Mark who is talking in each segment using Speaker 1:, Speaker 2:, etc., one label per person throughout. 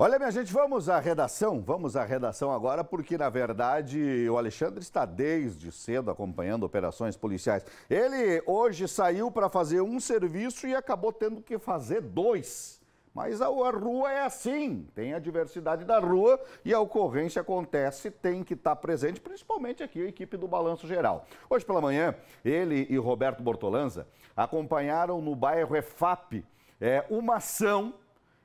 Speaker 1: Olha, minha gente, vamos à redação. Vamos à redação agora, porque na verdade o Alexandre está desde cedo acompanhando operações policiais. Ele hoje saiu para fazer um serviço e acabou tendo que fazer dois. Mas a rua é assim, tem a diversidade da rua e a ocorrência acontece, tem que estar tá presente, principalmente aqui a equipe do Balanço Geral. Hoje pela manhã, ele e Roberto Bortolanza acompanharam no bairro EFAP é, uma ação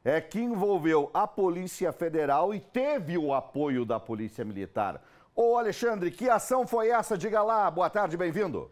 Speaker 1: é que envolveu a Polícia Federal e teve o apoio da Polícia Militar. Ô Alexandre, que ação foi essa? Diga lá, boa tarde, bem-vindo.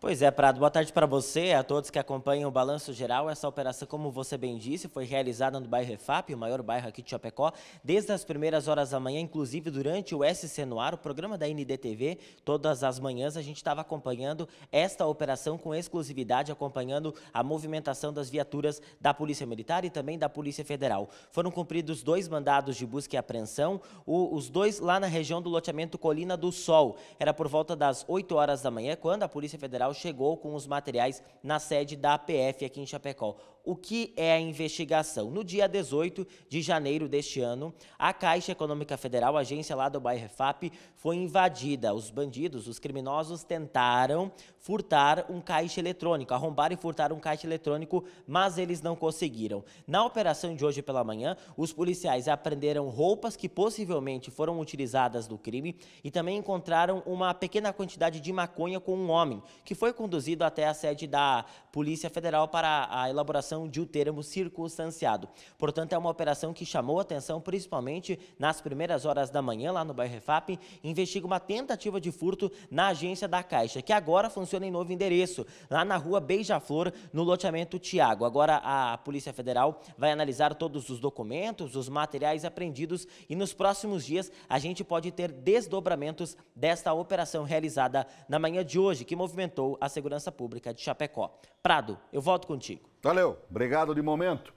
Speaker 2: Pois é, Prado, boa tarde para você, a todos que acompanham o Balanço Geral. Essa operação, como você bem disse, foi realizada no bairro EFAP, o maior bairro aqui de Chapecó, desde as primeiras horas da manhã, inclusive durante o SC Noir, o programa da NDTV. Todas as manhãs a gente estava acompanhando esta operação com exclusividade, acompanhando a movimentação das viaturas da Polícia Militar e também da Polícia Federal. Foram cumpridos dois mandados de busca e apreensão, o, os dois lá na região do loteamento Colina do Sol. Era por volta das 8 horas da manhã, quando a Polícia Federal chegou com os materiais na sede da APF aqui em Chapecó. O que é a investigação? No dia 18 de janeiro deste ano, a Caixa Econômica Federal, agência lá do bairro FAP, foi invadida. Os bandidos, os criminosos, tentaram furtar um caixa eletrônico, arrombar e furtar um caixa eletrônico, mas eles não conseguiram. Na operação de hoje pela manhã, os policiais apreenderam roupas que possivelmente foram utilizadas no crime e também encontraram uma pequena quantidade de maconha com um homem que foi conduzido até a sede da Polícia Federal para a elaboração de um termo circunstanciado. Portanto, é uma operação que chamou atenção principalmente nas primeiras horas da manhã lá no bairro Refap, investiga uma tentativa de furto na agência da Caixa, que agora funciona em novo endereço, lá na rua Beija-Flor, no loteamento Tiago. Agora a Polícia Federal vai analisar todos os documentos, os materiais apreendidos e nos próximos dias a gente pode ter desdobramentos desta operação realizada na manhã de hoje, que movimentou a segurança pública de Chapecó. Prado, eu volto contigo.
Speaker 1: Valeu, obrigado de momento.